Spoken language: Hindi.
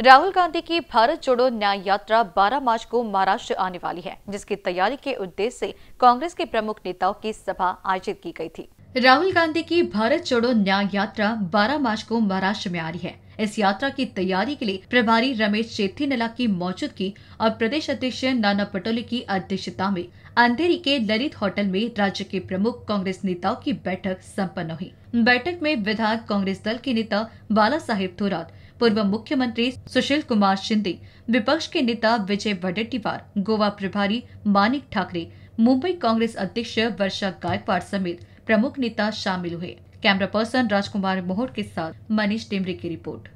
राहुल गांधी की भारत जोड़ो न्याय यात्रा 12 मार्च को महाराष्ट्र आने वाली है जिसकी तैयारी के उद्देश्य से कांग्रेस के प्रमुख नेताओं की सभा आयोजित की गई थी राहुल गांधी की भारत जोड़ो न्याय यात्रा 12 मार्च को महाराष्ट्र में आ रही है इस यात्रा की तैयारी के लिए प्रभारी रमेश नला की मौजूदगी और प्रदेश अध्यक्ष नाना पटोले की अध्यक्षता में अंधेरी के ललित होटल में राज्य के प्रमुख कांग्रेस नेताओं की बैठक सम्पन्न हुई बैठक में विधायक कांग्रेस दल के नेता बाला साहेब थोराट पूर्व मुख्यमंत्री सुशील कुमार शिंदे विपक्ष के नेता विजय वडेट्टीवार गोवा प्रभारी मानिक ठाकरे मुंबई कांग्रेस अध्यक्ष वर्षा गायकवाड़ समेत प्रमुख नेता शामिल हुए कैमरा पर्सन राजकुमार मोहर के साथ मनीष टेमरे की रिपोर्ट